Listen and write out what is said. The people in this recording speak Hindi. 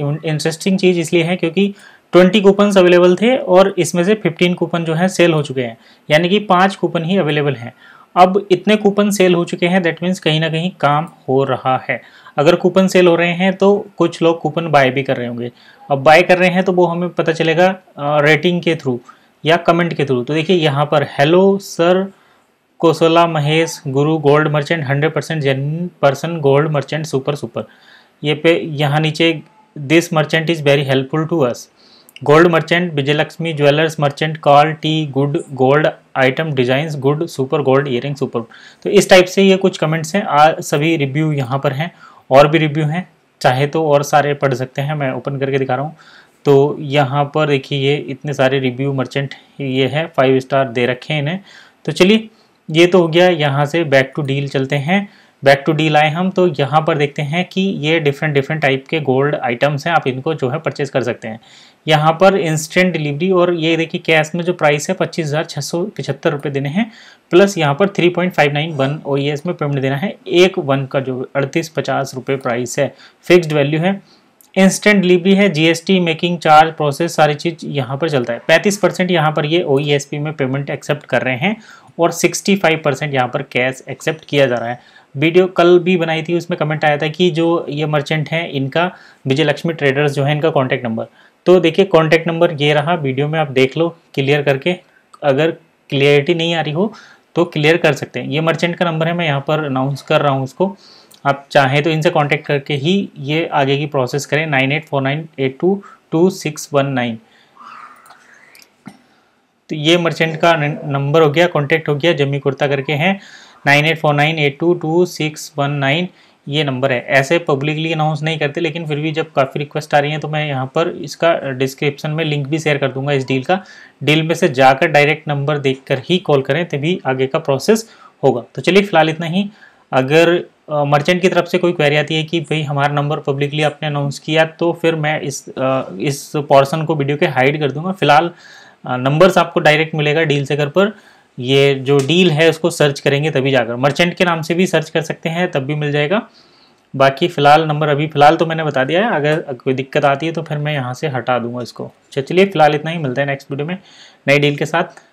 इंटरेस्टिंग चीज़ इसलिए है क्योंकि ट्वेंटी कूपन अवेलेबल थे और इसमें से फिफ्टीन कूपन जो है सेल हो चुके हैं यानी कि पाँच कूपन ही अवेलेबल हैं अब इतने कूपन सेल हो चुके हैं दैट मीन्स कहीं ना कहीं काम हो रहा है अगर कूपन सेल हो रहे हैं तो कुछ लोग कूपन बाय भी कर रहे होंगे अब बाय कर रहे हैं तो वो हमें पता चलेगा रेटिंग के थ्रू या कमेंट के थ्रू तो देखिए यहाँ पर हेलो सर कोसोला Mahesh Guru gold merchant hundred percent जेन person gold merchant super super ये पे यहाँ नीचे this merchant is very helpful to us. Gold merchant, Vijayalakshmi jewelers merchant, call टी good gold item design good super gold earring super तो इस टाइप से ये कुछ कमेंट्स हैं आ, सभी रिव्यू यहाँ पर हैं और भी रिव्यू हैं चाहे तो और सारे पढ़ सकते हैं मैं ओपन करके दिखा रहा हूँ तो यहाँ पर देखिए ये इतने सारे रिव्यू मर्चेंट ये है फाइव स्टार दे रखे हैं इन्हें तो चलिए ये तो हो गया यहाँ से बैक टू डील चलते हैं बैक टू डील आए हम तो यहाँ पर देखते हैं कि ये डिफरेंट डिफरेंट टाइप के गोल्ड आइटम्स हैं आप इनको जो है परचेज कर सकते हैं यहाँ पर इंस्टेंट डिलीवरी और ये देखिए कैश में जो प्राइस है पच्चीस हज़ार छः सौ पिछहत्तर रुपये देने हैं प्लस यहाँ पर three point five nine one O E S में पेमेंट देना है एक वन का जो अड़तीस पचास रुपये प्राइस है फिक्सड वैल्यू है इंस्टेंट डिलीवरी है जीएसटी मेकिंग चार्ज प्रोसेस सारी चीज़ यहाँ पर चलता है पैंतीस परसेंट यहाँ पर ये ओ e में पेमेंट एक्सेप्ट कर रहे हैं और फाइव परसेंट यहाँ पर कैश एक्सेप्ट किया जा रहा है वीडियो कल भी बनाई थी उसमें कमेंट आया था कि जो ये मर्चेंट हैं इनका विजय लक्ष्मी ट्रेडर्स जो है इनका कॉन्टैक्ट नंबर तो देखिए कॉन्टैक्ट नंबर ये रहा वीडियो में आप देख लो क्लियर करके अगर क्लियरिटी नहीं आ रही हो तो क्लियर कर सकते हैं ये मर्चेंट का नंबर है मैं यहाँ पर अनाउंस कर रहा हूँ उसको आप चाहें तो इनसे कॉन्टैक्ट करके ही ये आगे की प्रोसेस करें nine eight four nine eight two two six one nine तो ये मर्चेंट का नंबर हो गया कॉन्टैक्ट हो गया जमी कुर्ता करके हैं nine eight four nine eight two two six one nine ये नंबर है ऐसे पब्लिकली अनाउंस नहीं करते लेकिन फिर भी जब काफ़ी रिक्वेस्ट आ रही है तो मैं यहाँ पर इसका डिस्क्रिप्शन में लिंक भी शेयर कर दूंगा इस डील का डील में से जाकर डायरेक्ट नंबर देख ही कॉल करें तभी आगे का प्रोसेस होगा तो चलिए फिलहाल इतना ही अगर मर्चेंट की तरफ से कोई क्वेरी आती है कि भाई हमारा नंबर पब्लिकली आपने अनाउंस किया तो फिर मैं इस आ, इस पोर्सन को वीडियो के हाइड कर दूंगा फिलहाल नंबर्स आपको डायरेक्ट मिलेगा डील सेकर पर ये जो डील है उसको सर्च करेंगे तभी जाकर मर्चेंट के नाम से भी सर्च कर सकते हैं तब भी मिल जाएगा बाकी फ़िलहाल नंबर अभी फ़िलहाल तो मैंने बता दिया है अगर कोई दिक्कत आती है तो फिर मैं यहाँ से हटा दूंगा इसको अच्छा, चलिए फ़िलहाल इतना ही मिलता है नेक्स्ट वीडियो में नई डील के साथ